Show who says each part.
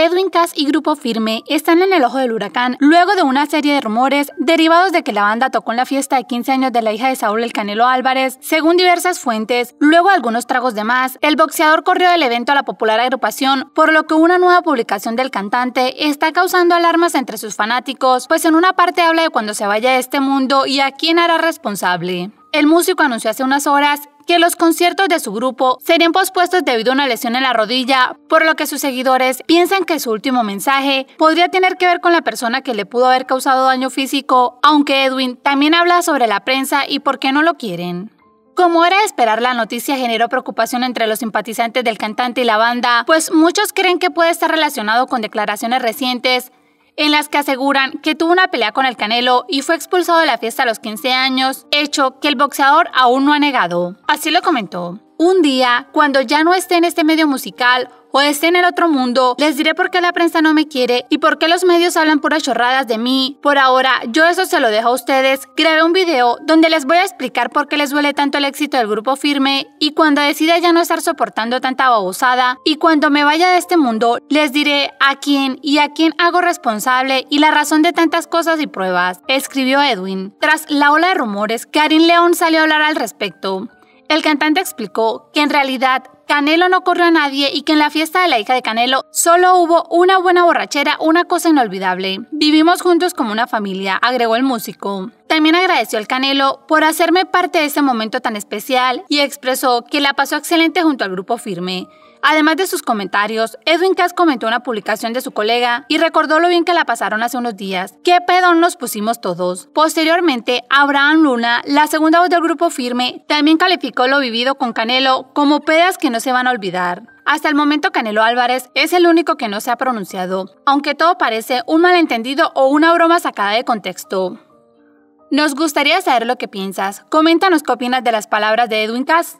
Speaker 1: Edwin Cass y Grupo Firme están en el ojo del huracán luego de una serie de rumores derivados de que la banda tocó en la fiesta de 15 años de la hija de Saúl El Canelo Álvarez, según diversas fuentes, luego algunos tragos de más, el boxeador corrió del evento a la popular agrupación, por lo que una nueva publicación del cantante está causando alarmas entre sus fanáticos, pues en una parte habla de cuando se vaya de este mundo y a quién hará responsable. El músico anunció hace unas horas que los conciertos de su grupo serían pospuestos debido a una lesión en la rodilla, por lo que sus seguidores piensan que su último mensaje podría tener que ver con la persona que le pudo haber causado daño físico, aunque Edwin también habla sobre la prensa y por qué no lo quieren. Como era de esperar, la noticia generó preocupación entre los simpatizantes del cantante y la banda, pues muchos creen que puede estar relacionado con declaraciones recientes en las que aseguran que tuvo una pelea con el Canelo y fue expulsado de la fiesta a los 15 años, hecho que el boxeador aún no ha negado. Así lo comentó. Un día, cuando ya no esté en este medio musical, o esté en el otro mundo, les diré por qué la prensa no me quiere y por qué los medios hablan puras chorradas de mí. Por ahora, yo eso se lo dejo a ustedes. Grabé un video donde les voy a explicar por qué les duele tanto el éxito del grupo firme y cuando decida ya no estar soportando tanta babosada y cuando me vaya de este mundo, les diré a quién y a quién hago responsable y la razón de tantas cosas y pruebas, escribió Edwin. Tras la ola de rumores, Karin León salió a hablar al respecto. El cantante explicó que en realidad Canelo no corrió a nadie y que en la fiesta de la hija de Canelo solo hubo una buena borrachera, una cosa inolvidable. Vivimos juntos como una familia, agregó el músico. También agradeció al Canelo por hacerme parte de ese momento tan especial y expresó que la pasó excelente junto al grupo firme. Además de sus comentarios, Edwin Cass comentó una publicación de su colega y recordó lo bien que la pasaron hace unos días. ¡Qué pedón nos pusimos todos! Posteriormente, Abraham Luna, la segunda voz del grupo firme, también calificó lo vivido con Canelo como pedas que no se van a olvidar. Hasta el momento Canelo Álvarez es el único que no se ha pronunciado, aunque todo parece un malentendido o una broma sacada de contexto. Nos gustaría saber lo que piensas. Coméntanos qué opinas de las palabras de Edwin Cass.